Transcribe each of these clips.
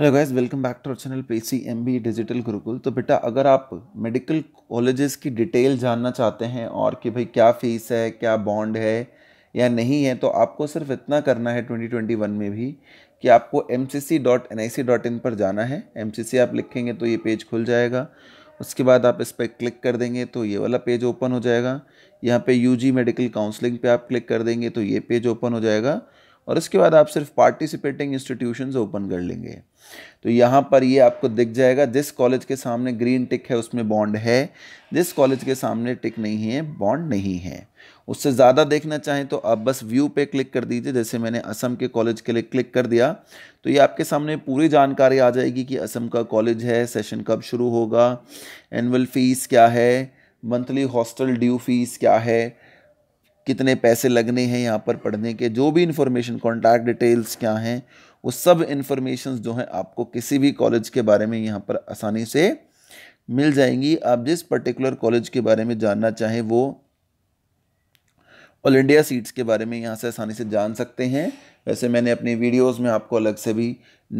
Hello guys welcome back to our channel M B digital Gurukul तो बेटा अगर आप मेडिकल कॉलेजेस की डिटेल जानना चाहते हैं और कि भाई क्या फ़ीस है क्या बॉन्ड है या नहीं है तो आपको सिर्फ इतना करना है 2021 में भी कि आपको इन पर जाना है सी आप लिखेंगे तो ये पेज खुल जाएगा उसके बाद आप इस पर क्लिक कर देंगे तो ये वाला पेज ओपन हो जाएगा यहाँ पे यूजी मेडिकल काउंसलिंग पे आप क्लिक कर देंगे तो ये पेज ओपन हो जाएगा और इसके बाद आप सिर्फ पार्टिसिपेटिंग इंस्टीट्यूशन ओपन कर लेंगे तो यहाँ पर ये आपको दिख जाएगा जिस कॉलेज के सामने ग्रीन टिक है उसमें बॉन्ड है जिस कॉलेज के सामने टिक नहीं है बॉन्ड नहीं है उससे ज़्यादा देखना चाहें तो आप बस व्यू पे क्लिक कर दीजिए जैसे मैंने असम के कॉलेज के लिए क्लिक कर दिया तो ये आपके सामने पूरी जानकारी आ जाएगी कि असम का कॉलेज है सेशन कब शुरू होगा एनअल फ़ीस क्या है मंथली हॉस्टल ड्यू फ़ीस क्या है कितने पैसे लगने हैं यहाँ पर पढ़ने के जो भी इन्फॉर्मेशन कॉन्टैक्ट डिटेल्स क्या हैं वो सब इन्फॉर्मेशन जो हैं आपको किसी भी कॉलेज के बारे में यहाँ पर आसानी से मिल जाएंगी आप जिस पर्टिकुलर कॉलेज के बारे में जानना चाहें वो ऑल इंडिया सीट्स के बारे में यहाँ से आसानी से जान सकते हैं वैसे मैंने अपनी वीडियोस में आपको अलग से भी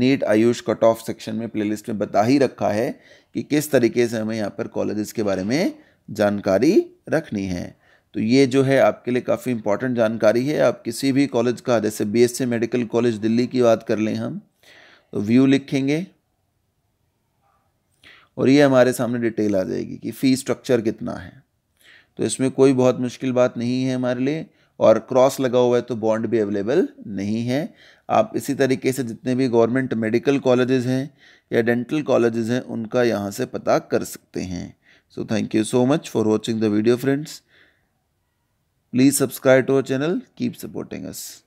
NEET AYUSH cut off section में प्लेलिस्ट में बता ही रखा है कि किस तरीके से हमें यहाँ पर कॉलेजेस के बारे में जानकारी रखनी है तो ये जो है आपके लिए काफ़ी इंपॉर्टेंट जानकारी है आप किसी भी कॉलेज का जैसे सी मेडिकल कॉलेज दिल्ली की बात कर लें हम तो व्यू लिखेंगे और ये हमारे सामने डिटेल आ जाएगी कि फ़ी स्ट्रक्चर कितना है तो इसमें कोई बहुत मुश्किल बात नहीं है हमारे लिए और क्रॉस लगा हुआ है तो बॉन्ड भी अवेलेबल नहीं है आप इसी तरीके से जितने भी गवर्नमेंट मेडिकल कॉलेजेस हैं या डेंटल कॉलेजेस हैं उनका यहाँ से पता कर सकते हैं so thank you so much for watching the video friends Please subscribe to our channel. Keep supporting us.